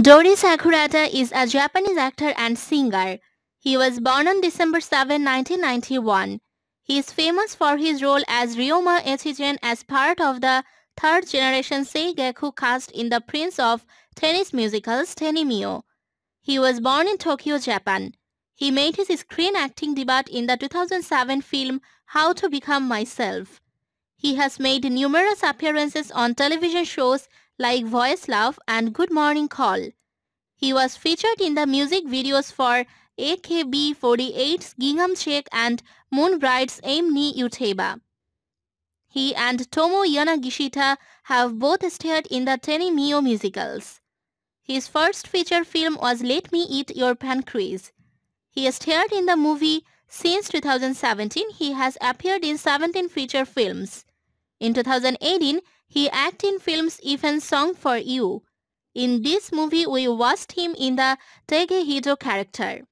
Dori Sakurata is a Japanese actor and singer. He was born on December 7, 1991. He is famous for his role as Ryoma Echigen as part of the third generation Seigaku cast in the Prince of Tennis musicals Tenimio. He was born in Tokyo, Japan. He made his screen acting debut in the 2007 film How to Become Myself. He has made numerous appearances on television shows like Voice Love and Good Morning Call. He was featured in the music videos for AKB48's Gingham Check and Moonbright's Aim Ni Uteba. He and Tomo Yonagishita have both starred in the Tenny Mio musicals. His first feature film was Let Me Eat Your Pancreas. He starred in the movie since 2017, he has appeared in 17 feature films. In 2018, he act in films even Song for You. In this movie, we watched him in the Tegehido character.